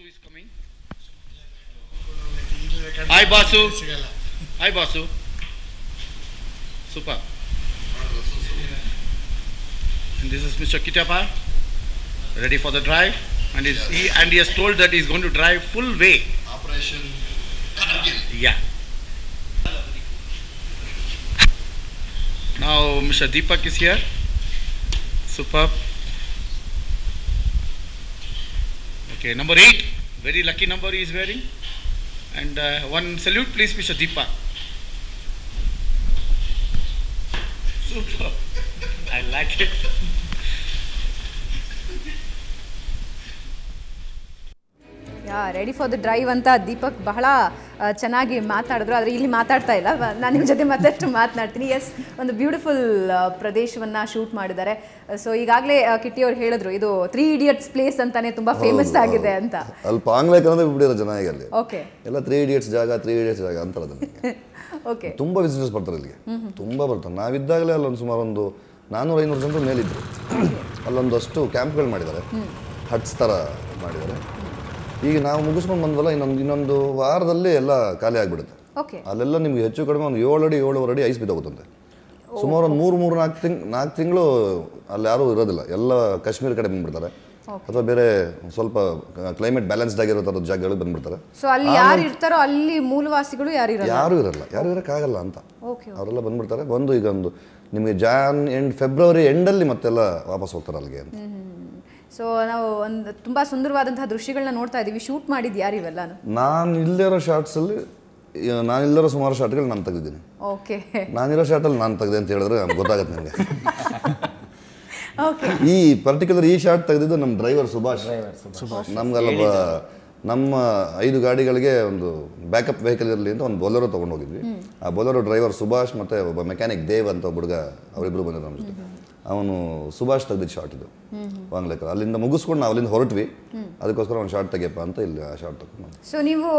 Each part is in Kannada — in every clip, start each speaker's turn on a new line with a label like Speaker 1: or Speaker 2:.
Speaker 1: Basu is coming. Hi Basu. Hi Basu. Super. And this is Mr. Kitapa, ready for the drive. And, yes. he, and he has told that he's going to drive full way. Operation Yeah. Now Mr. Deepak is here. Superb. Okay, number eight, very lucky number he is wearing. And uh, one salute please, Mr. Deepak.
Speaker 2: Ready for the drive ಅಂತ ದೀಪಕ್ ಬಹಳ ಚೆನ್ನಾಗಿ ಮಾತಾಡಿದ್ರು ಆದರೆ ಇಲ್ಲಿ ಮಾತಾಡ್ತಾ ಇಲ್ಲ ನಾನು ನಿಮ್ಮ ಜೊತೆ ಮತ್ತಷ್ಟು ಮಾತನಾಡ್ತೀನಿ ಎಸ್ ಒಂದು ಬ್ಯೂಟಿಫುಲ್ ಪ್ರದೇಶವನ್ನು ಶೂಟ್ ಮಾಡಿದ್ದಾರೆ ಸೊ ಈಗಾಗಲೇ ಅವ್ರು ಹೇಳಿದ್ರು ಇದು ತ್ರೀ ಇಡಿಯಟ್ಸ್ ಪ್ಲೇಸ್ ಅಂತಾನೆ ತುಂಬ ಫೇಮಸ್ ಆಗಿದೆ ಅಂತ
Speaker 3: ಅಲ್ಪ ಆಂಗ್ಲ ಕನ್ನಡ ಬಿಟ್ಟಿರೋ ಜನ ಅಲ್ಲಿ ಓಕೆ ಎಲ್ಲ ತ್ರೀ ಇಡಿಯಟ್ಸ್ ಜಾಗ ತ್ರೀ ಇಡಿಯಟ್ಸ್ ಜಾಗ ಅಂತ ಅದನ್ನ ಓಕೆ ತುಂಬ ಬಿಸ್ನೆಸ್ ಬರ್ತಾರೆ ಇಲ್ಲಿಗೆ ತುಂಬ ಬರ್ತಾರೆ ನಾವಿದ್ದಾಗಲೇ ಅಲ್ಲೊಂದು ಸುಮಾರು ಒಂದು ನಾನ್ನೂರ ಐನೂರು ಜನರು ಮೇಲಿದ್ರು ಅಲ್ಲೊಂದಷ್ಟು ಕ್ಯಾಂಪ್ಗಳು ಮಾಡಿದ್ದಾರೆ ಹಟ್ಸ್ ಥರ ಮಾಡಿದ್ದಾರೆ ಈಗ ನಾವು ಮುಗಿಸ್ಕೊಂಡು ಬಂದ್ವಲ್ಲ ಇನ್ನೊಂದು ಇನ್ನೊಂದು ವಾರದಲ್ಲಿ ಎಲ್ಲ ಖಾಲಿ ಆಗಿಬಿಡುತ್ತೆ ಅಲ್ಲೆಲ್ಲ ನಿಮ್ಗೆ ಹೆಚ್ಚು ಕಡಿಮೆ ಒಂದು ಏಳು ಅಡಿ ಏಳುವರೆ ಅಡಿ ಐಸ್ ಬಿದ್ದೋಗುತ್ತಂತೆ ಸುಮಾರು ಒಂದು ಮೂರು ಮೂರು ನಾಲ್ಕು ತಿಂಗ್ ನಾಲ್ಕು ತಿಂಗಳು ಅಲ್ಲಿ ಯಾರೂ ಇರೋದಿಲ್ಲ ಎಲ್ಲ ಕಾಶ್ಮೀರ ಕಡೆ ಬಂದ್ಬಿಡ್ತಾರೆ ಅಥವಾ ಬೇರೆ ಸ್ವಲ್ಪ ಕ್ಲೈಮೇಟ್ ಬ್ಯಾಲೆನ್ಸ್ಡ್ ಆಗಿರೋ ಜಾಗಗಳು ಬಂದ್ಬಿಡ್ತಾರೆ ಅಲ್ಲಿ ಯಾರು
Speaker 2: ಇರ್ತಾರೋ ಅಲ್ಲಿ ಮೂಲವಾಸಿಗಳು ಯಾರು ಇರಲ್ಲ ಯಾರು
Speaker 3: ಇರಲ್ಲ ಯಾರು ಇರೋಕ್ಕಾಗಲ್ಲ ಅಂತ ಅವರೆಲ್ಲ ಬಂದ್ಬಿಡ್ತಾರೆ ಬಂದು ಈಗ ಒಂದು ನಿಮಗೆ ಜಾನ್ ಎಂಡ್ ಫೆಬ್ರವರಿ ಎಂಡಲ್ಲಿ ಮತ್ತೆಲ್ಲ ವಾಪಸ್ ಹೋಗ್ತಾರೆ ಅಲ್ಲಿಗೆ ಅಂತ
Speaker 2: ಸೊ ನಾವು ಒಂದು ತುಂಬ ಸುಂದರವಾದಂತಹ ದೃಶ್ಯಗಳನ್ನ ನೋಡ್ತಾ ಇದ್ದೀವಿ ಶೂಟ್ ಮಾಡಿದ್ದು ಯಾರು ಇವೆಲ್ಲ
Speaker 3: ನಾನು ಇಲ್ಲಿರೋ ಅಲ್ಲಿ ನಾನು ಇಲ್ಲಿರೋ ಸುಮಾರು ಶಾರ್ಟ್ಗಳು ನಾನು ತೆಗೆದಿದ್ದೀನಿ ಓಕೆ ನಾನಿರೋ ಶಾರ್ಟಲ್ಲಿ ನಾನು ತೆಗೆದೆ ಅಂತ ಹೇಳಿದ್ರೆ ಗೊತ್ತಾಗುತ್ತೆ ನನಗೆ ಈ ಪರ್ಟಿಕ್ಯುಲರ್ ಈ ಶಾರ್ಟ್ ತೆಗೆದಿದ್ದು ನಮ್ಮ ಡ್ರೈವರ್ ಸುಭಾಷ್ ನಮ್ಗಲ್ಲೊಬ್ಬ ನಮ್ಮ ಐದು ಗಾಡಿಗಳಿಗೆ ಒಂದು ಬ್ಯಾಕಪ್ ವೆಹಿಕಲ್ ಇರಲಿ ಅಂತ ಒಂದು ಬೊಲರೋ ತೊಗೊಂಡು ಹೋಗಿದ್ವಿ ಆ ಬೊಲರೋ ಡ್ರೈವರ್ ಸುಭಾಷ್ ಮತ್ತು ಒಬ್ಬ ಮೆಕ್ಯಾನಿಕ್ ದೇವ್ ಅಂತ ಒಬ್ಬ ಹುಡುಗ ಅವರಿಬ್ಬರು ಬಂದಿದ್ರು ನಮ್ಮ ಜೊತೆ ಅವನು ಸುಭಾಷ್ ತೆಗ್ದಿದ್ದು ಶಾರ್ಟ್ ಇದು ವಾಂಗ್ಲೇಕರ್ ಅಲ್ಲಿಂದ ಮುಗಿಸ್ಕೊಂಡು ನಾವು ಅಲ್ಲಿಂದ ಹೊರಟ್ವಿ ಅದಕ್ಕೋಸ್ಕರ ಅವ್ನು ಶಾರ್ಟ್ ತೆಗಿಯಪ್ಪ ಅಂತ ಇಲ್ಲಿ ಆ ಶಾರ್ಟ್ ತಗೊಂಡು
Speaker 2: ಸೊ ನೀವು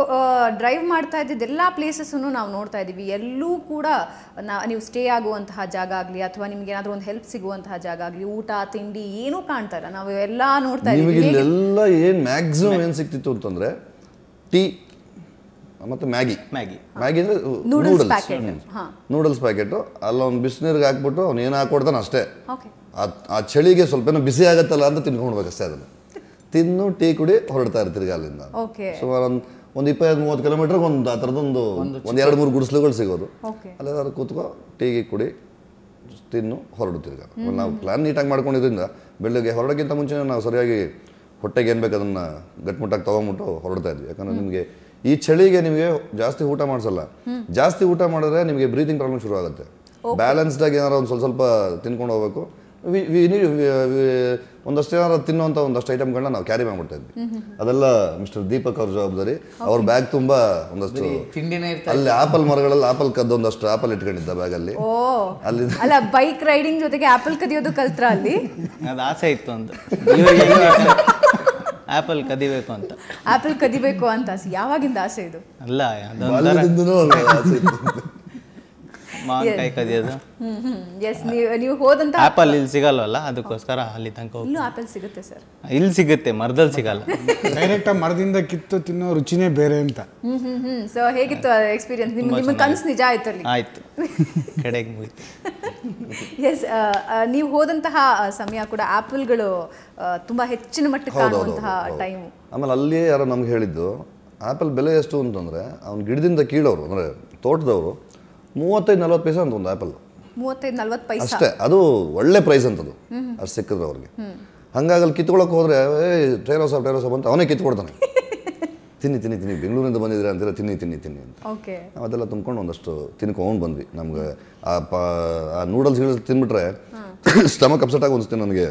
Speaker 2: ಡ್ರೈವ್ ಮಾಡ್ತಾ ಇದ್ದಿದ್ದ ಎಲ್ಲ ಪ್ಲೇಸಸ್ಸನ್ನು ನಾವು ನೋಡ್ತಾ ಇದ್ದೀವಿ ಎಲ್ಲೂ ಕೂಡ ನೀವು ಸ್ಟೇ ಆಗುವಂತಹ ಜಾಗ ಆಗಲಿ ಅಥವಾ ನಿಮ್ಗೆ ಏನಾದರೂ ಒಂದು ಹೆಲ್ಪ್ ಸಿಗುವಂತಹ ಜಾಗ ಆಗಲಿ ಊಟ ತಿಂಡಿ ಏನೂ ಕಾಣ್ತಾ ನಾವು ಎಲ್ಲ ನೋಡ್ತಾ ಇದ್ದೀವಿ
Speaker 3: ಎಲ್ಲ ಏನು ಮ್ಯಾಕ್ಸಿಮಮ್ ಏನು ಸಿಕ್ತಿತ್ತು ಅಂತಂದರೆ ಟೀ ಮತ್ತು ಮ್ಯಾಗಿ ಮ್ಯಾಗಿ ಮ್ಯಾಗಿ ಅಂದರೆ ನೂಡಲ್ಸ್ ನೂಡಲ್ಸ್ ಪ್ಯಾಕೆಟು ಅಲ್ಲೊಂದು ಬಿಸಿನೀರಿಗೆ ಹಾಕ್ಬಿಟ್ಟು ಅವ್ನು ಏನು ಹಾಕೊಡ್ತಾನೆ ಅಷ್ಟೇ ಆ ಚಳಿಗೆ ಸ್ವಲ್ಪ ಏನೋ ಬಿಸಿ ಆಗುತ್ತಲ್ಲ ಅಂತ ತಿನ್ಕೊಂಡ್ಬೇಕಷ್ಟೇ ಅದನ್ನು ತಿನ್ನು ಟೀ ಕುಡಿ ಹೊರಡ್ತಾ ಇರ್ತೀರಿ ಅಲ್ಲಿಂದ ಸುಮಾರು ಒಂದು ಒಂದು ಇಪ್ಪತ್ತೈದು ಮೂವತ್ತು ಕಿಲೋಮೀಟರ್ಗೆ ಒಂದು ಆ ಥರದೊಂದು ಒಂದು ಎರಡು ಮೂರು ಗುಡಿಸ್ಲುಗಳು ಸಿಗೋದು ಅದ್ರ ಕೂತ್ಕೊ ಟೀಗೆ ಕುಡಿ ತಿನ್ನು ಹೊರಡುತ್ತಿರ್ಗ ನಾವು ಪ್ಲ್ಯಾನ್ ನೀಟಾಗಿ ಮಾಡ್ಕೊಂಡಿದ್ರಿಂದ ಬೆಳಿಗ್ಗೆ ಹೊರಡೋಕ್ಕಿಂತ ಮುಂಚೆ ನಾವು ಸರಿಯಾಗಿ ಹೊಟ್ಟೆಗೆ ಏನು ಬೇಕು ಅದನ್ನು ಗಟ್ಟಿಮುಟ್ಟಾಗಿ ತೊಗೊಂಬಿಟ್ಟು ಹೊರಡ್ತಾ ಇದ್ವಿ ಯಾಕಂದ್ರೆ ನಿಮಗೆ ಈ ಚಳಿಗೆ ನಿಮಗೆ ಜಾಸ್ತಿ ಊಟ ಮಾಡಿಸಲ್ಲ ಜಾಸ್ತಿ ಊಟ ಮಾಡಿದ್ರೆ ನಿಮಗೆ ಬ್ರೀತಿಂಗ್ ಪ್ರಾಬ್ಲಮ್ ಶುರು ಆಗುತ್ತೆ ಆಗಿ ಏನಾರ ಒಂದು ಸ್ವಲ್ಪ ಸ್ವಲ್ಪ ತಿನ್ಕೊಂಡು ಹೋಗ್ಬೇಕು ಒಂದಷ್ಟು ಏನಾರ ತಿನ್ನುವಂಥ ಒಂದಷ್ಟು ಐಟಮ್ಗಳನ್ನ ನಾವು ಕ್ಯಾರಿ ಮಾಡ್ಬಿಡ್ತಾ ಇದ್ವಿ ಅದೆಲ್ಲ ಮಿಸ್ಟರ್ ದೀಪಕ್ ಅವ್ರ ಜವಾಬ್ದಾರಿ ಅವ್ರ ಬ್ಯಾಗ್ ತುಂಬಾ ಒಂದಷ್ಟು ಅಲ್ಲಿ ಆಪಲ್ ಮರಗಳಲ್ಲಿ ಆಪಲ್ ಕದ್ದು ಒಂದಷ್ಟು ಆಪಲ್ ಇಟ್ಕೊಂಡಿದ್ದ ಬ್ಯಾಗ್ ಅಲ್ಲಿ ಅಲ್ಲಿ
Speaker 2: ಬೈಕ್ ರೈಡಿಂಗ್ ಜೊತೆಗೆ ಆಪಲ್ ಕದಿಯೋದು ಕಲ್ತ್ರ ಅಲ್ಲಿ
Speaker 3: ಅದು ಆಸೆ ಇತ್ತು ಅಂತ
Speaker 1: ಆಪಲ್ ಕದಿಬೇಕು ಅಂತ
Speaker 2: ಆಪಲ್ ಕದಿಬೇಕು ಅಂತ ಯಾವಾಗಿಂದ ಆಸೆ ಇದು
Speaker 1: ಅಲ್ಲ ಮಾವಿನಕಾಯಿ ಕದಿಯೋದು
Speaker 2: ಎಸ್ ನೀವು ನೀವು ಹೋದಂತ ಆಪಲ್
Speaker 1: ಇಲ್ಲಿ ಸಿಗಲ್ವಲ್ಲ ಅದಕ್ಕೋಸ್ಕರ ಅಲ್ಲಿ ತನಕ ಹೋಗಿ
Speaker 2: ಆಪಲ್ ಸಿಗುತ್ತೆ ಸರ್
Speaker 1: ಇಲ್ಲಿ ಸಿಗುತ್ತೆ ಮರದಲ್ಲಿ ಸಿಗಲ್ಲ ಡೈರೆಕ್ಟ್ ಮರದಿಂದ ಕಿತ್ತು ತಿನ್ನೋ ರುಚಿನೇ ಬೇರೆ ಅಂತ
Speaker 2: ಸೊ ಹೇಗಿತ್ತು ಎಕ್ಸ್ಪೀರಿಯನ್ಸ್ ನಿಮ್ಮ ನಿಮ್ಮ ಕನಸು ನಿಜ ಆಯ್ತು ಅಲ್ಲಿ
Speaker 1: ಆಯ್ತು ಕಡೆಗೆ ಮುಗಿತು
Speaker 2: ಎಸ್ ನೀವು ಹೋದಂತಹ ಸಮಯ ಕೂಡ ಆಪಲ್ಗಳು ತುಂಬಾ ಹೆಚ್ಚಿನ ಮಟ್ಟಕ್ಕೆ ಕಾಣುವಂತಹ ಟೈಮ್
Speaker 3: ಆಮೇಲೆ ಅಲ್ಲಿ ಯಾರು ನಮ್ಗೆ ಹೇಳಿದ್ದು ಆಪಲ್ ಬೆಲೆ ಎಷ್ಟು ಅಂತಂದರೆ ಅವ್ನು ಗಿಡದಿಂದ ಕೀಳೋರು ಅಂದರೆ ತೋಟದವರು ಮೂವತ್ತೈದು ನಲ್ವತ್ತು ಪೈಸ ಅಂತ ಒಂದು ಆ್ಯಪಲ್
Speaker 2: ಮೂವತ್ತೈದು ನಲ್ವತ್ತು ಪೈಸ ಅಷ್ಟೇ
Speaker 3: ಅದು ಒಳ್ಳೆ ಪ್ರೈಸ್ ಅಂತದು ಅಷ್ಟು ಸಿಕ್ಕಿದ್ರೆ ಅವ್ರಿಗೆ ಹಂಗಾಗಿ ಅಲ್ಲಿ ಕಿತ್ಕೊಳಕ್ಕೆ ಹೋದರೆ ಏ ಟ್ರೈನೋ ಸಾಬ್ ಟ್ರೈನೋ ಸಾಬ್ ಅಂತ ಅವನೇ ಕಿತ್ಕೊಡ್ತಾನೆ ತಿನ್ನಿ ತಿನ್ನಿ ತಿನ್ನಿ ಬೆಂಗಳೂರಿಂದ ಬಂದಿದ್ರೆ ಅಂತೀರ ತಿನ್ನಿ ತಿನ್ನಿ ತಿನ್ನಿ ಅಂತ ನಾವು ಅದೆಲ್ಲ ತುಂಬ್ಕೊಂಡು ಒಂದಷ್ಟು ತಿನ್ಕೊಂಡು ಬಂದ್ವಿ ನಮ್ಗೆ ಆ ಪ ಆ ನೂಡಲ್ಸ್ ಗಿಡಲ್ಸ್ ತಿನ್ಬಿಟ್ರೆ ಸ್ಟಮಕ್ ಅಪ್ಸೆಟ್ ಆಗಿ ಅನಿಸ್ತೀನಿ ನನಗೆ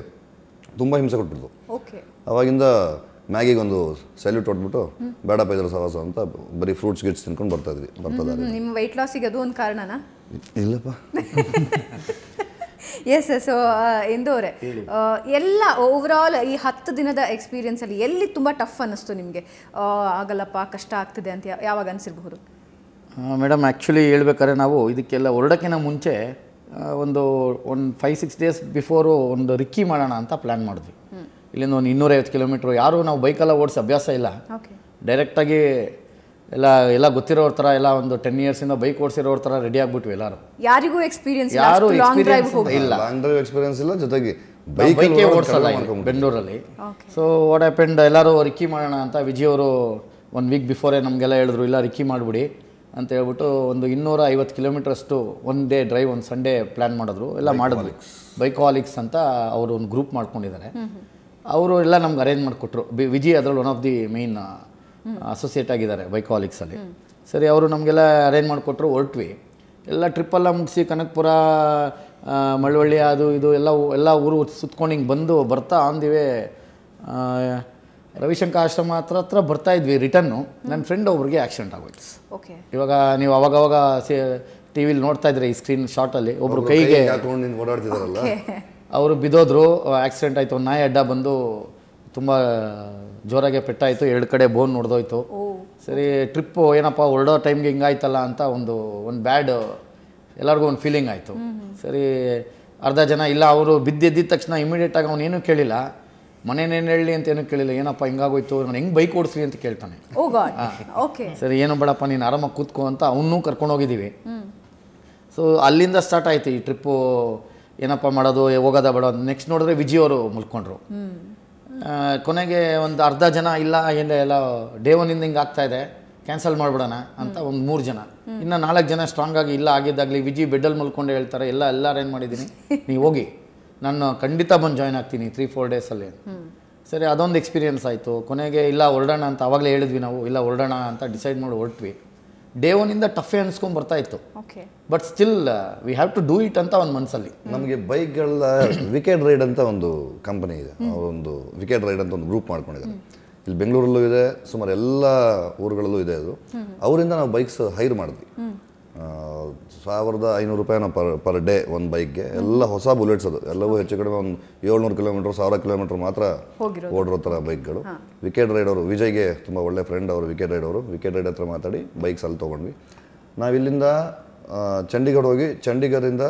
Speaker 3: ತುಂಬ ಹಿಂಸೆ ಕೊಟ್ಬಿಡ್ತು ಅವಾಗಿಂದ ಮ್ಯಾಗಿಗೊಂದು ಸೆಲ್ಯೂಟ್ ಹೊಟ್ಬಿಟ್ಟು ಬೇಡ ಪೈದ್ರ ಸವಾಸ ಅಂತ ಬರೀ ಫ್ರೂಟ್ಸ್ ಗಿಟ್ಸ್ ತಿನ್ಕೊಂಡು ಬರ್ತಾ ಇದ್ವಿ ಬರ್ತಾ
Speaker 2: ನಿಮ್ಮ ವೆಯ್ಟ್ ಲಾಸಿಗೆ ಅದು ಒಂದು ಕಾರಣನಾ ಇಲ್ಲಪ್ಪ ಎಸ್ ಎಸ್ ಸೊ ಅವರೇ ಎಲ್ಲ ಓವರ್ ಈ ಹತ್ತು ದಿನದ ಎಕ್ಸ್ಪೀರಿಯನ್ಸಲ್ಲಿ ಎಲ್ಲಿ ತುಂಬ ಟಫ್ ಅನ್ನಿಸ್ತು ನಿಮಗೆ ಆಗಲ್ಲಪ್ಪ ಕಷ್ಟ ಆಗ್ತಿದೆ ಅಂತ ಯಾವಾಗ ಅನಿಸಿರಬಹುದು
Speaker 1: ಮೇಡಮ್ ಆ್ಯಕ್ಚುಲಿ ಹೇಳ್ಬೇಕಾದ್ರೆ ನಾವು ಇದಕ್ಕೆಲ್ಲ ಹೊರಡೋಕ್ಕಿಂತ ಮುಂಚೆ ಒಂದು ಒಂದು ಫೈವ್ ಸಿಕ್ಸ್ ಡೇಸ್ ಬಿಫೋರು ಒಂದು ರಿಕ್ಕಿ ಮಾಡೋಣ ಅಂತ ಪ್ಲ್ಯಾನ್ ಮಾಡಿದ್ವಿ ಇಲ್ಲಿಂದ ಒಂದು ಇನ್ನೂರೈವತ್ತು ಕಿಲೋಮೀಟ್ರ್ ಯಾರೂ ನಾವು ಬೈಕೆಲ್ಲ ಓಡಿಸಿ ಅಭ್ಯಾಸ ಇಲ್ಲ ಡೈರೆಕ್ಟಾಗಿ ಎಲ್ಲ ಎಲ್ಲ ಗೊತ್ತಿರೋ ಥರ ಎಲ್ಲ ಒಂದು ಟೆನ್ ಇಯರ್ಸಿಂದ ಬೈಕ್ ಓಡಿಸಿರೋ ಥರ ರೆಡಿ ಆಗಿಬಿಟ್ವಿ ಎಲ್ಲರೂ
Speaker 2: ಯಾರಿಗೂ ಎಕ್ಸ್ಪೀರಿಯನ್ಸ್ ಯಾರು ಇಲ್ಲ
Speaker 1: ಎಕ್ಸ್ಪೀರಿಯನ್ಸ್ ಇಲ್ಲ ಜೊತೆಗೆ ಬೈಕೇ ಓಡಿಸಲ್ಲ ಬೆಂಗಳೂರಲ್ಲಿ ಸೊ ವಾಟ್ ಆ್ಯಪೆಂಡ್ ಎಲ್ಲರೂ ರಿಕ್ಕಿ ಮಾಡೋಣ ಅಂತ ವಿಜಯ್ ಅವರು ಒನ್ ವೀಕ್ ಬಿಫೋರೇ ನಮಗೆಲ್ಲ ಹೇಳಿದ್ರು ಇಲ್ಲ ರಿಕ್ಕಿ ಮಾಡಿಬಿಡಿ ಅಂತ ಹೇಳ್ಬಿಟ್ಟು ಒಂದು ಇನ್ನೂರ ಐವತ್ತು ಕಿಲೋಮೀಟ್ರಷ್ಟು ಒನ್ ಡೇ ಡ್ರೈವ್ ಒಂದು ಸಂಡೇ ಪ್ಲ್ಯಾನ್ ಮಾಡಿದ್ರು ಎಲ್ಲ ಮಾಡಿದ್ವಿ ಬೈಕಾಲಿಕ್ಸ್ ಅಂತ ಅವರು ಒಂದು ಗ್ರೂಪ್ ಮಾಡ್ಕೊಂಡಿದ್ದಾರೆ ಅವರು ಎಲ್ಲ ನಮ್ಗೆ ಅರೇಂಜ್ ಮಾಡಿಕೊಟ್ರು ಬಿ ವಿಜಿ ಅದರಲ್ಲಿ one of the main associate ಆಗಿದ್ದಾರೆ ಬೈಕಾಲಿಕ್ಸಲ್ಲಿ ಸರಿ ಅವರು ನಮಗೆಲ್ಲ ಅರೇಂಜ್ ಮಾಡಿಕೊಟ್ರು ಹೊರಟ್ವಿ ಎಲ್ಲ ಟ್ರಿಪ್ಪೆಲ್ಲ ಮುಗಿಸಿ ಕನಕಪುರ ಮಳವಳ್ಳಿ ಅದು ಇದು ಎಲ್ಲ ಎಲ್ಲ ಊರು ಸುತ್ಕೊಂಡು ಹಿಂಗೆ ಬಂದು ಬರ್ತಾ ಅಂದಿವೆ ರವಿಶಂಕರ್ ಆಶ್ರಮ ಹತ್ರ ಹತ್ರ ಬರ್ತಾ ಇದ್ವಿ ರಿಟರ್ನು ನನ್ನ ಫ್ರೆಂಡ್ ಒಬ್ರಿಗೆ ಆಕ್ಸಿಡೆಂಟ್ ಆಗೋಯ್ತು ಓಕೆ ಇವಾಗ ನೀವು ಅವಾಗವಾಗ ಟಿ ವಿಲಿ ನೋಡ್ತಾ ಇದ್ರಿ ಈ ಸ್ಕ್ರೀನ್ ಶಾರ್ಟಲ್ಲಿ ಒಬ್ಬರು ಕೈಗೆ ಅವರು ಬಿದ್ದೋದ್ರು ಆಕ್ಸಿಡೆಂಟ್ ಆಯಿತು ನಾಯಿ ಅಡ್ಡ ಬಂದು ತುಂಬ ಜೋರಾಗೆ ಪೆಟ್ಟಾಯಿತು ಎರಡು ಕಡೆ ಬೋನ್ ನೋಡ್ದೋಯ್ತು ಸರಿ ಟ್ರಿಪ್ಪು ಏನಪ್ಪ ಹೊರಡೋ ಟೈಮ್ಗೆ ಹಿಂಗಾಯ್ತಲ್ಲ ಅಂತ ಒಂದು ಒಂದು ಬ್ಯಾಡ್ ಎಲ್ಲರಿಗೂ ಒಂದು ಫೀಲಿಂಗ್ ಆಯಿತು ಸರಿ ಅರ್ಧ ಜನ ಇಲ್ಲ ಅವರು ಬಿದ್ದಿದ್ದ ತಕ್ಷಣ ಇಮಿಡಿಯೇಟಾಗಿ ಅವನೇನು ಕೇಳಿಲ್ಲ ಮನೇನೇನು ಹೇಳಿ ಅಂತ ಏನೂ ಕೇಳಿಲ್ಲ ಏನಪ್ಪ ಹಿಂಗಾಗೋಯ್ತು ನಾನು ಹೆಂಗೆ ಬೈಕ್ ಓಡಿಸ್ರಿ ಅಂತ ಕೇಳ್ತಾನೆ oh ಸರಿ ಏನು ಬೇಡಪ್ಪ ನೀನು ಆರಾಮಾಗಿ ಕೂತ್ಕೋ ಅಂತ ಅವನ್ನೂ ಕರ್ಕೊಂಡು ಸೊ ಅಲ್ಲಿಂದ ಸ್ಟಾರ್ಟ್ ಆಯಿತು ಈ ಟ್ರಿಪ್ಪು ಏನಪ್ಪ ಮಾಡೋದು ಹೋಗೋದ ಬೇಡ ನೆಕ್ಸ್ಟ್ ನೋಡಿದ್ರೆ ಅವರು ಮುಲ್ಕೊಂಡ್ರು ಕೊನೆಗೆ ಒಂದು ಅರ್ಧ ಜನ ಇಲ್ಲ ಏನು ಎಲ್ಲ ಡೇ ಒನ್ನಿಂದ ಹಿಂಗೆ ಇದೆ ಕ್ಯಾನ್ಸಲ್ ಮಾಡಿಬಿಡೋಣ ಅಂತ ಒಂದು ಮೂರು ಜನ ಇನ್ನು ನಾಲ್ಕು ಜನ ಸ್ಟ್ರಾಂಗ್ ಆಗಿ ಇಲ್ಲ ಆಗಿದ್ದಾಗಲಿ ವಿಜಿ ಬೆಡ್ಡಲ್ಲಿ ಮಲ್ಕೊಂಡು ಹೇಳ್ತಾರೆ ಎಲ್ಲ ಎಲ್ಲ ಏನು ಮಾಡಿದ್ದೀನಿ ನೀವು ಹೋಗಿ ನಾನು ಖಂಡಿತ ಬಂದು ಜಾಯ್ನ್ ಆಗ್ತೀನಿ ತ್ರೀ ಫೋರ್ ಡೇಸಲ್ಲಿ ಸರಿ ಅದೊಂದು ಎಕ್ಸ್ಪೀರಿಯೆನ್ಸ್ ಆಯಿತು ಕೊನೆಗೆ ಇಲ್ಲ ಹೊರಡೋಣ ಅಂತ ಆವಾಗಲೇ ಹೇಳಿದ್ವಿ ನಾವು ಇಲ್ಲ ಹೊರಡೋಣ ಅಂತ ಡಿಸೈಡ್ ಮಾಡಿ ಹೊರಟ್ವಿ ಡೇ ಒನ್ನಿಂದ ಟಫೇ ಅನ್ಸ್ಕೊಂಡು ಬರ್ತಾ ಇತ್ತು but still we have to do it ಅಂತ ಒಂದು ಮನಸ್ಸಲ್ಲಿ
Speaker 3: ನಮಗೆ ಬೈಕ್ಗಳ ವಿಕೆಟ್ ರೈಡ್ ಅಂತ ಒಂದು ಕಂಪನಿ ಇದೆ ಒಂದು ವಿಕೆಟ್ ರೈಡ್ ಅಂತ ಒಂದು ಗ್ರೂಪ್ ಮಾಡ್ಕೊಂಡಿದ್ದಾರೆ ಇಲ್ಲಿ ಬೆಂಗಳೂರಲ್ಲೂ ಇದೆ ಸುಮಾರು ಎಲ್ಲ ಊರುಗಳಲ್ಲೂ ಇದೆ ಅದು ಅವರಿಂದ ನಾವು ಬೈಕ್ಸ್ ಹೈರ್ ಮಾಡಿದ್ವಿ ಸಾವಿರದ ಐನೂರು ರೂಪಾಯಿನ ಪರ್ ಪರ್ ಡೇ ಒಂದು ಬೈಕ್ಗೆ ಎಲ್ಲ ಹೊಸ ಬುಲೆಟ್ಸ್ ಅದು ಎಲ್ಲವೂ ಹೆಚ್ಚು ಕಡಿಮೆ ಒಂದು ಏಳ್ನೂರು ಕಿಲೋಮೀಟ್ರ್ ಸಾವಿರ ಕಿಲೋಮೀಟ್ರ್ ಮಾತ್ರ ಓಡಿರೋ ಥರ ಬೈಕ್ಗಳು ವಿಕೆಟ್ ರೈಡ್ ಅವರು ವಿಜಯ್ಗೆ ತುಂಬ ಒಳ್ಳೆ ಫ್ರೆಂಡ್ ಅವರು ವಿಕೆಟ್ ರೈಡ್ ಅವರು ವಿಕೆಟ್ ರೈಡ್ ಹತ್ರ ಮಾತಾಡಿ ಬೈಕ್ಸ್ ಅಲ್ಲಿ ತೊಗೊಂಡ್ವಿ ನಾವಿಲ್ಲಿಂದ ಚಂಡೀಗಢ ಹೋಗಿ ಚಂಡೀಗಢದಿಂದ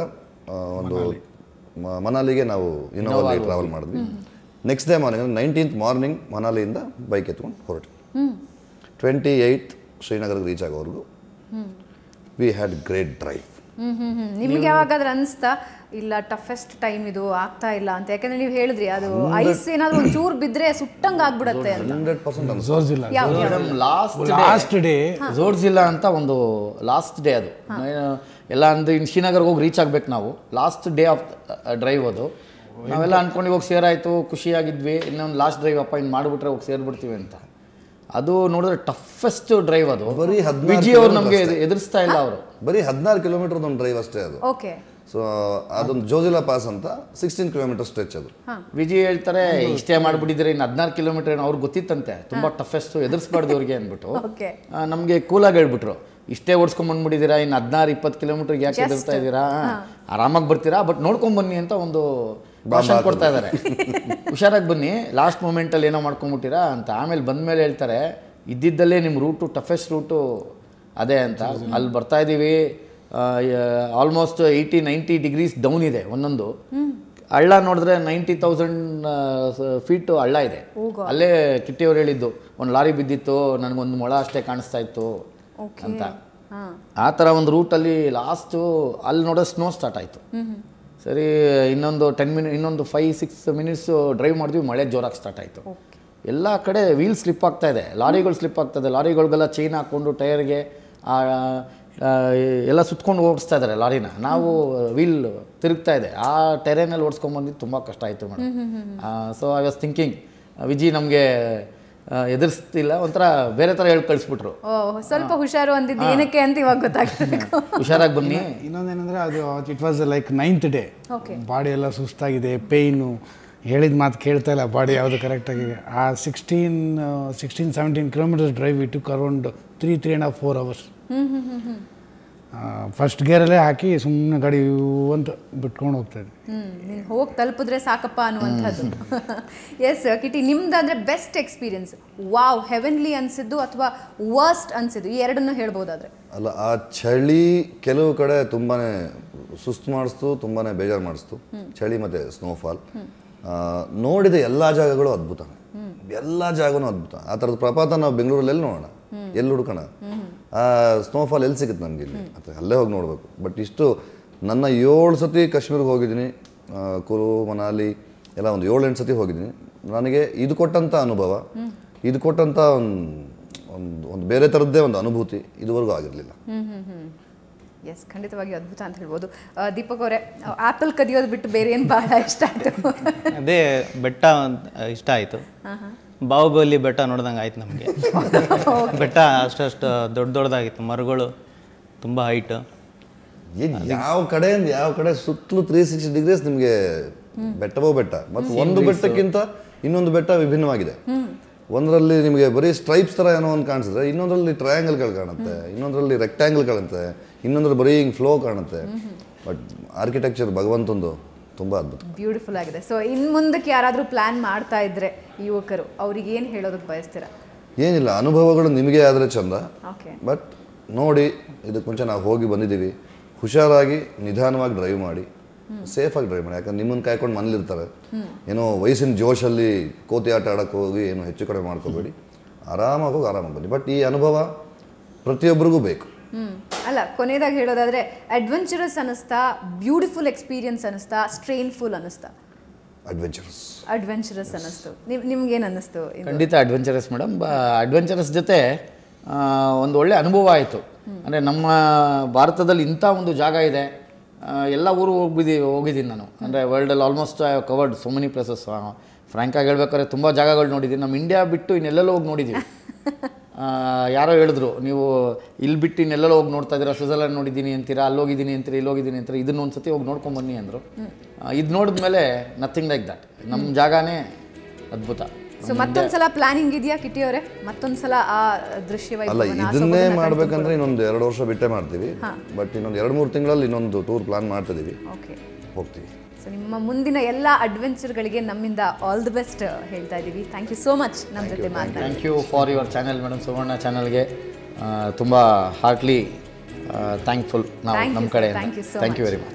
Speaker 3: ಒಂದು ಮನಾಲಿಗೆ ನಾವು ಇನ್ನೋವಾಗಿ ಟ್ರಾವೆಲ್ ಮಾಡಿದ್ವಿ ನೆಕ್ಸ್ಟ್ ಡೇ ಮಾರ್ನಿಂಗ್ ಅಂದರೆ ನೈನ್ಟೀನ್ತ್ ಮಾರ್ನಿಂಗ್ ಮನಾಲಿಯಿಂದ ಬೈಕ್ ಎತ್ಕೊಂಡು ಹೊರಟ್ವಿ ಟ್ವೆಂಟಿ ಏಯ್ಟ್ ಶ್ರೀನಗರ್ಗೆ ರೀಚ್ ಆಗೋವರೆಗೂ ವಿ ಹ್ಯಾಡ್ ಗ್ರೇಟ್ ಡ್ರೈವ್
Speaker 2: ನಿಮ್ಗೆ ಯಾವಾಗಾದ್ರೂ ಅನಿಸ್ತಾ ಇಲ್ಲ ಟಫೆಸ್ಟ್ ಟೈಮ್ ಇದು ಆಗ್ತಾ ಇಲ್ಲ ಅಂತ ಯಾಕಂದ್ರೆ ನೀವು ಹೇಳಿದ್ರಿ ಅದು ಐಸ್ ಏನಾದ್ರು ಒಂದು ಚೂರು ಬಿದ್ರೆ ಸುಟ್ಟಂಗ್ ಆಗ್ಬಿಡತ್ತೆ
Speaker 1: ಹಂಡ್ರೆಡ್ ಪರ್ಸೆಂಟ್ ಜೋರ್ಜಿಲ್ಲ ಲಾಸ್ಟ್ ಲಾಸ್ಟ್ ಡೇ ಜೋರ್ಜಿಲ್ಲ ಅಂತ ಒಂದು ಲಾಸ್ಟ್ ಡೇ ಅದು ಎಲ್ಲ ಅಂದ್ರೆ ಇನ್ ಶ್ರೀನಗರ್ಗೆ ಹೋಗಿ ರೀಚ್ ಆಗ್ಬೇಕು ನಾವು ಲಾಸ್ಟ್ ಡೇ ಆಫ್ ಡ್ರೈವ್ ಅದು ನಾವೆಲ್ಲ ಅನ್ಕೊಂಡು ಹೋಗಿ ಸೇರಾಯ್ತು ಖುಷಿಯಾಗಿದ್ವಿ ಇನ್ನೊಂದು ಲಾಸ್ಟ್ ಡ್ರೈವ್ ಅಪ್ಪ ಇನ್ನು ಮಾಡಿಬಿಟ್ರೆ ಹೋಗಿ ಸೇರ್ಬಿಡ್ತೀವಿ ಅಂತ ಅದು ನೋಡಿದ್ರೆ ಟಫೆಸ್ಟ್ ಡ್ರೈವ್ ಅದು ಬರೀ ವಿಜಿ
Speaker 2: ಅವರು ನಮಗೆ
Speaker 3: ಎದುರಿಸ್ತಾ ಇಲ್ಲ ಅವರು ಬರೀ ಹದಿನಾರು ಕಿಲೋಮೀಟರ್ ಒಂದು ಡ್ರೈವ್ ಅಷ್ಟೇ ಅದು ಓಕೆ ಸೊ ಅದೊಂದು ಜೋಜಿಲಾ ಪಾಸ್ ಅಂತ ಸಿಕ್ಸ್ಟೀನ್ ಕಿಲೋಮೀಟರ್ ಸ್ಟ್ರೆಚ್ ಅದು ವಿಜಿ ಹೇಳ್ತಾರೆ ಇಷ್ಟೇ ಮಾಡಿಬಿಟ್ಟಿದ್ರೆ ಇನ್ನು ಹದಿನಾರು
Speaker 1: ಕಿಲೋಮೀಟರ್ ಏನು ಅವ್ರಿಗೆ ಗೊತ್ತಿತ್ತಂತೆ ತುಂಬ ಟಫೆಸ್ಟ್ ಎದುರಿಸ್ಬಾರ್ದು ಅವ್ರಿಗೆ ಅಂದ್ಬಿಟ್ಟು ನಮಗೆ ಕೂಲಾಗಿ ಹೇಳ್ಬಿಟ್ರು ಇಷ್ಟೇ ಓಡಿಸ್ಕೊಂಡ್ ಬಂದ್ಬಿಟ್ಟಿದ್ದೀರಾ ಇನ್ನು ಹದಿನಾರು ಇಪ್ಪತ್ತು ಕಿಲೋಮೀಟರ್ಗೆ ಯಾಕೆ ಎದುರಿಸ್ತಾ ಇದ್ದೀರಾ ಆರಾಮಾಗಿ ಬರ್ತೀರಾ ಬಟ್ ನೋಡ್ಕೊಂಡ್ಬನ್ನಿ ಬನ್ನಿ ಅಂತ ಒಂದು ಭಾಷಣ ಕೊಡ್ತಾ ಇದ್ದಾರೆ ಹುಷಾರಾಗಿ ಬನ್ನಿ ಲಾಸ್ಟ್ ಮೂಮೆಂಟಲ್ಲಿ ಏನೋ ಮಾಡ್ಕೊಂಬಿಟ್ಟಿರಾ ಅಂತ ಆಮೇಲೆ ಬಂದ ಮೇಲೆ ಹೇಳ್ತಾರೆ ಇದ್ದಿದ್ದಲ್ಲೇ ನಿಮ್ಮ ರೂಟು ಟಫೆಸ್ಟ್ ರೂಟು ಅದೇ ಅಂತ ಅಲ್ಲಿ ಬರ್ತಾ ಇದ್ದೀವಿ almost eighty ninety degrees down ಇದೆ ಒಂದೊಂದು ಹಳ್ಳ ನೋಡಿದ್ರೆ ನೈಂಟಿ ತೌಸಂಡ್ ಫೀಟು ಹಳ್ಳ ಇದೆ ಅಲ್ಲೇ ಕಿಟ್ಟಿಯವ್ರು ಹೇಳಿದ್ದು ಒಂದು ಲಾರಿ ಬಿದ್ದಿತ್ತು ನನಗೊಂದು ಮೊಳ ಅಷ್ಟೇ ಕಾಣಿಸ್ತಾ ಇತ್ತು ಅಂತ ಆ ಥರ ಒಂದು ರೂಟಲ್ಲಿ ಲಾಸ್ಟು ಅಲ್ಲಿ ನೋಡೋ ಸ್ನೋ ಸ್ಟಾರ್ಟ್ ಆಯಿತು ಸರಿ ಇನ್ನೊಂದು ಟೆನ್ ಮಿನಿ ಇನ್ನೊಂದು ಫೈ ಸಿಕ್ಸ್ ಮಿನಿಟ್ಸು ಡ್ರೈವ್ ಮಾಡಿದ್ವಿ ಮಳೆ ಜೋರಾಗಿ ಸ್ಟಾರ್ಟ್ ಆಯಿತು ಎಲ್ಲ ಕಡೆ ವೀಲ್ ಸ್ಲಿಪ್ ಆಗ್ತಾ ಇದೆ ಲಾರಿಗಳು ಸ್ಲಿಪ್ ಆಗ್ತಾಯಿದೆ ಲಾರಿಗಳಿಗೆಲ್ಲ ಚೈನ್ ಹಾಕ್ಕೊಂಡು ಟೈರ್ಗೆ ಎಲ್ಲ ಸುತ್ಕೊಂಡು ಓಡಿಸ್ತಾ ಇದ್ದಾರೆ ಲಾರಿನ ನಾವು ವೀಲ್ ತಿರುಗ್ತಾ ಇದೆ ಆ ಟೆರೇನಲ್ಲಿ ಓಡಿಸ್ಕೊಂಡ್ಬಂದಿದ್ದು ತುಂಬ ಕಷ್ಟ ಆಯಿತು madam so I was thinking ವಿಜಿ ನಮಗೆ ಎದುರಿಸ್ತಿಲ್ಲ ಒಂಥರ ಬೇರೆ ಥರ ಹೇಳಿ ಕಳಿಸ್ಬಿಟ್ರು
Speaker 2: ಸ್ವಲ್ಪ ಹುಷಾರು ಅಂದಿದ್ದು ಏನಕ್ಕೆ ಅಂತ ಇವಾಗ ಗೊತ್ತಾಗ್ತದೆ ಹುಷಾರಾಗಿ ಬನ್ನಿ
Speaker 1: ಇನ್ನೊಂದೇನಂದ್ರೆ ಅದು it was like ninth day body ಎಲ್ಲ ಸುಸ್ತಾಗಿದೆ ಪೇಯ್ನು ಹೇಳಿದ ಮಾತು ಕೇಳ್ತಾ ಇಲ್ಲ ಬಾಡಿ ಯಾವುದು ಕರೆಕ್ಟಾಗಿ ಆ sixteen sixteen seventeen kilometres drive ಇಟ್ಟು around three three and half four hours first ಗೇರಲ್ಲೇ ಹಾಕಿ ಸುಮ್ಮನೆ ಗಾಡಿ ಅಂತ ಬಿಟ್ಕೊಂಡು ಹೋಗ್ತಾಯಿದ್ದೆ
Speaker 2: ನೀನು ಹೋಗಿ ತಲುಪಿದ್ರೆ ಸಾಕಪ್ಪ ಅನ್ನುವಂಥದ್ದು ಎಸ್ ಕಿಟಿ ಅಂದರೆ ಬೆಸ್ಟ್ ಎಕ್ಸ್ಪೀರಿಯನ್ಸ್ ವಾವ್ ಹೆವೆನ್ಲಿ ಅನಿಸಿದ್ದು ಅಥವಾ ವರ್ಸ್ಟ್ ಅನಿಸಿದ್ದು ಈ ಎರಡನ್ನೂ ಹೇಳ್ಬೋದಾದ್ರೆ
Speaker 3: ಅಲ್ಲ ಆ ಚಳಿ ಕೆಲವು ಕಡೆ ತುಂಬಾ ಸುಸ್ತು ಮಾಡಿಸ್ತು ತುಂಬಾ ಬೇಜಾರು ಮಾಡಿಸ್ತು ಚಳಿ ಮತ್ತು ಸ್ನೋಫಾಲ್ ನೋಡಿದ ಎಲ್ಲ ಜಾಗಗಳು ಅದ್ಭುತ ಎಲ್ಲ ಜಾಗನೂ ಅದ್ಭುತ ಆ ಥರದ ಪ್ರಪಾತ ನಾವು ಬೆಂಗಳೂರಲ್ಲೇ ನೋಡೋಣ ಎಲ್ಲಿ ಹುಡುಕೋಣ ಆ ಸ್ನೋಫಾಲ್ ಎಲ್ಲಿ ಸಿಗುತ್ತೆ ನನಗೆ ಇಲ್ಲಿ ಅಲ್ಲೇ ಹೋಗಿ ನೋಡಬೇಕು ಬಟ್ ಇಷ್ಟು ನನ್ನ ಏಳು ಸತಿ ಕಾಶ್ಮೀರಿಗೆ ಹೋಗಿದ್ದೀನಿ ಕುರು ಮನಾಲಿ ಎಲ್ಲ ಒಂದು ಏಳು ಎಂಟು ಸತಿ ಹೋಗಿದ್ದೀನಿ ನನಗೆ ಇದು ಕೊಟ್ಟಂಥ ಅನುಭವ ಇದು ಕೊಟ್ಟಂಥ ಒಂದು ಒಂದು ಬೇರೆ ಥರದ್ದೇ ಒಂದು ಅನುಭೂತಿ ಇದುವರೆಗೂ ಆಗಿರಲಿಲ್ಲ
Speaker 2: ಎಸ್ ಖಂಡಿತವಾಗಿ ಅದ್ಭುತ ಅಂತ ಹೇಳ್ಬೋದು ದೀಪಕ್ ಅವರೇ ಆಪಲ್ ಕದಿಯೋದು ಬಿಟ್ಟು ಬೇರೆ ಏನು ಭಾಳ ಇಷ್ಟ ಆಯಿತು
Speaker 1: ಅದೇ ಬೆಟ್ಟ ಇಷ್ಟ ಆಯಿತು ಬಾಹುಬಲಿ ಬೆಟ್ಟ ನೋಡ್ದಂಗೆ ಆಯ್ತು ನಮಗೆ ಬೆಟ್ಟ ಅಷ್ಟಷ್ಟು ದೊಡ್ಡ ದೊಡ್ಡದಾಗಿತ್ತು ಮರಗಳು ತುಂಬ ಹೈಟ್
Speaker 3: ಯಾವ ಕಡೆ ಯಾವ ಕಡೆ ಸುತ್ತಲೂ ತ್ರೀ ಸಿಕ್ಸ್ಟಿ ಡಿಗ್ರೀಸ್ ನಿಮಗೆ ಬೆಟ್ಟವೋ ಬೆಟ್ಟ ಮತ್ತು ಒಂದು ಬೆಟ್ಟಕ್ಕಿಂತ ಇನ್ನೊಂದು ಬೆಟ್ಟ ವಿಭಿನ್ನವಾಗಿದೆ ಒಂದರಲ್ಲಿ ನಿಮಗೆ ಬರೀ ಸ್ಟ್ರೈಪ್ಸ್ ಥರ ಏನೋ ಒಂದು ಕಾಣಿಸಿದ್ರೆ ಇನ್ನೊಂದರಲ್ಲಿ ಟ್ರಯಾಂಗಲ್ಗಳು ಕಾಣುತ್ತೆ ಇನ್ನೊಂದರಲ್ಲಿ ರೆಕ್ಟ್ಯಾಂಗಲ್ ಕಾಣುತ್ತೆ ಇನ್ನೊಂದ್ರಲ್ಲಿ ಬರೀ ಹಿಂಗೆ ಫ್ಲೋ ಕಾಣುತ್ತೆ ಬಟ್ ಆರ್ಕಿಟೆಕ್ಚರ್ ಭಗವಂತಂದು ತುಂಬ ಅದ್ಭುತ
Speaker 2: ಬ್ಯೂಟಿಫುಲ್ ಆಗಿದೆ ಸೊ ಇನ್ನು ಮುಂದಕ್ಕೆ ಯಾರಾದರೂ ಪ್ಲ್ಯಾನ್ ಮಾಡ್ತಾ ಇದ್ರೆ ಯುವಕರು ಅವ್ರಿಗೆ ಏನು ಹೇಳೋದಕ್ಕೆ ಬಯಸ್ತೀರಾ
Speaker 3: ಏನಿಲ್ಲ ಅನುಭವಗಳು ನಿಮಗೆ ಆದರೆ ಚಂದ ಬಟ್ ನೋಡಿ ಇದಕ್ಕೆ ಮುಂಚೆ ನಾವು ಹೋಗಿ ಬಂದಿದ್ದೀವಿ ಹುಷಾರಾಗಿ ನಿಧಾನವಾಗಿ ಡ್ರೈವ್ ಮಾಡಿ ಸೇಫಾಗಿ ಡ್ರೈವ್ ಮಾಡಿ ಯಾಕಂದ್ರೆ ನಿಮ್ಮನ್ನು ಕಾಯ್ಕೊಂಡು ಮನೇಲಿರ್ತಾರೆ ಏನೋ ವಯಸ್ಸಿನ ಜೋಶಲ್ಲಿ ಕೋತಿ ಆಟ ಆಡೋಕ್ಕೆ ಹೋಗಿ ಏನೋ ಹೆಚ್ಚು ಕಡೆ ಮಾಡ್ಕೋಬೇಡಿ ಆರಾಮಾಗಿ ಹೋಗಿ ಆರಾಮಾಗಿ ಬನ್ನಿ ಬಟ್ ಈ ಅನುಭವ ಪ್ರತಿಯೊಬ್ಬರಿಗೂ ಬೇಕು
Speaker 2: ಹ್ಞೂ ಅಲ್ಲ ಕೊನೆಯದಾಗಿ ಹೇಳೋದಾದರೆ ಅಡ್ವೆಂಚರಸ್ ಅನ್ನಿಸ್ತಾ ಬ್ಯೂಟಿಫುಲ್ ಎಕ್ಸ್ಪೀರಿಯನ್ಸ್ ಅನ್ನಿಸ್ತಾ ಸ್ಟ್ರೈನ್ಫುಲ್ ಅನ್ನಿಸ್ತಾ ಅಡ್ವೆಂಚರಸ್ ಅಡ್ವೆಂಚರಸ್ ಅನ್ನಿಸ್ತು ನಿಮ್ ನಿಮ್ಗೇನು ಅನ್ನಿಸ್ತು
Speaker 1: ಖಂಡಿತ ಅಡ್ವೆಂಚರಸ್ ಮೇಡಮ್ ಅಡ್ವೆಂಚರಸ್ ಜೊತೆ ಒಂದು ಒಳ್ಳೆ ಅನುಭವ ಆಯಿತು ಅಂದರೆ ನಮ್ಮ ಭಾರತದಲ್ಲಿ ಇಂಥ ಒಂದು ಜಾಗ ಇದೆ ಎಲ್ಲ ಊರು ಹೋಗ್ಬಿದ್ದಿ ಹೋಗಿದ್ದೀನಿ ನಾನು ಅಂದರೆ ವರ್ಲ್ಡಲ್ಲಿ almost I covered so many places ಫ್ರ್ಯಾಂಕಾಗಿ ಹೇಳ್ಬೇಕಾದ್ರೆ ತುಂಬ ಜಾಗಗಳು ನೋಡಿದ್ದೀನಿ ನಮ್ಮ ಇಂಡಿಯಾ ಬಿಟ್ಟು ಇನ್ನೆಲ್ಲೆಲ್ಲೋ ಹೋಗಿ ನೋಡಿದ್ದೀವಿ ಯಾರೋ ಹೇಳಿದ್ರು ನೀವು ಇಲ್ಲಿ ಬಿಟ್ಟು ಇನ್ನೆಲ್ಲೆಲ್ಲ ಹೋಗಿ ನೋಡ್ತಾ ಇದ್ದೀರಾ ಸ್ವಿಟ್ಜರ್ಲ್ಯಾಂಡ್ ನೋಡಿದ್ದೀನಿ ಅಂತೀರಾ ಅಲ್ಲೋಗಿದ್ದೀನಿ ಅಂತೀರಿ ಇಲ್ಲೋಗಿದ್ದೀನಿ ಅಂತೀರಿ ಇದನ್ನ ಒಂದು ಸತಿ ಹೋಗಿ ನೋಡ್ಕೊಂಡು ಬನ್ನಿ ಅಂದರು ಇದು ನೋಡಿದ್ಮೇಲೆ ನಥಿಂಗ್ ಲೈಕ್ ದಟ್ ನಮ್ಮ ಜಾಗನೇ ಅದ್ಭುತ ಸೊ
Speaker 2: ಮತ್ತೊಂದ್ಸಲ ಪ್ಲಾನಿಂಗ್ ಇದೆಯಾ ಕಿಟ್ಟಿ ಅವರೇ ಮತ್ತೊಂದ್ಸಲ ಆ ದೃಶ್ಯವಾಗಿ ಅಲ್ಲ ಇದನ್ನೇ ಮಾಡ್ಬೇಕಂದ್ರೆ
Speaker 3: ಇನ್ನೊಂದು ಎರಡು ವರ್ಷ ಬಿಟ್ಟೆ ಮಾಡ್ತೀವಿ ಬಟ್ ಇನ್ನೊಂದು ಎರಡು ಮೂರು ತಿಂಗಳಲ್ಲಿ ಇನ್ನೊಂದು ಟೂರ್ ಪ್ಲಾನ್ ಮಾಡ್ತಿದ್ದೀವಿ ಹೋಗ್ತೀವಿ
Speaker 2: ಸೊ ನಿಮ್ಮ ಮುಂದಿನ ಎಲ್ಲ ಅಡ್ವೆಂಚರ್ಗಳಿಗೆ ನಮ್ಮಿಂದ ಆಲ್ ದಿ ಬೆಸ್ಟ್ ಹೇಳ್ತಾ ಇದ್ದೀವಿ ಥ್ಯಾಂಕ್ ಯು ಸೋ ಮಚ್ ನಮ್ಮ ಜೊತೆ ಮಾತಾಡಿ thank
Speaker 1: you for your channel madam Suvarna ಚಾನಲ್ಗೆ ತುಂಬ ಹಾರ್ಟ್ಲಿ ಥ್ಯಾಂಕ್ಫುಲ್ ನಮ್ಮ ಕಡೆ thank you very much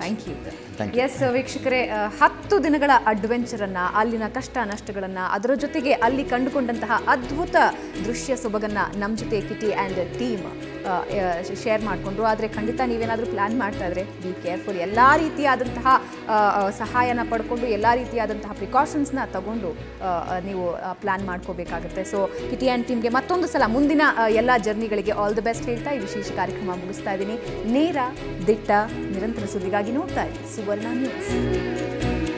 Speaker 1: thank you
Speaker 2: yes ವೀಕ್ಷಕರೇ ಹತ್ತು ದಿನಗಳ ಅಡ್ವೆಂಚರ್ ಅಡ್ವೆಂಚರನ್ನು ಅಲ್ಲಿನ ಕಷ್ಟ ನಷ್ಟಗಳನ್ನ ಅದರ ಜೊತೆಗೆ ಅಲ್ಲಿ ಕಂಡುಕೊಂಡಂತಹ ಅದ್ಭುತ ದೃಶ್ಯ ಸೊಬಗನ್ನು ನಮ್ಮ ಜೊತೆ ಕಿಟಿ ಆ್ಯಂಡ್ ಟೀಮ್ ಶೇರ್ ಮಾಡಿಕೊಂಡ್ರು ಆದರೆ ಖಂಡಿತ ನೀವೇನಾದರೂ ಪ್ಲ್ಯಾನ್ ಮಾಡ್ತಾಯಿದ್ರೆ ಬಿ ಕೇರ್ಫುಲ್ ಎಲ್ಲ ರೀತಿಯಾದಂತಹ ಸಹಾಯನ ಪಡ್ಕೊಂಡು ಎಲ್ಲ ರೀತಿಯಾದಂತಹ ಪ್ರಿಕಾಷನ್ಸ್ನ ತಗೊಂಡು ನೀವು ಪ್ಲ್ಯಾನ್ ಮಾಡ್ಕೋಬೇಕಾಗುತ್ತೆ ಸೊ ಕಿಟಿ ಆ್ಯಂಡ್ ಟೀಮ್ಗೆ ಮತ್ತೊಂದು ಸಲ ಮುಂದಿನ ಎಲ್ಲ ಜರ್ನಿಗಳಿಗೆ ಆಲ್ ದ ಬೆಸ್ಟ್ ಹೇಳ್ತಾ ಈ ವಿಶೇಷ ಕಾರ್ಯಕ್ರಮ ಮುಗಿಸ್ತಾ ಇದ್ದೀನಿ ನೇರ ದಿಟ್ಟ ನಿರಂತರ ಸುದ್ದಿಗಾಗಿ ನೋಡ್ತಾ ಇದ್ದೀನಿ ಸುವರ್ಣ ನ್ಯೂಸ್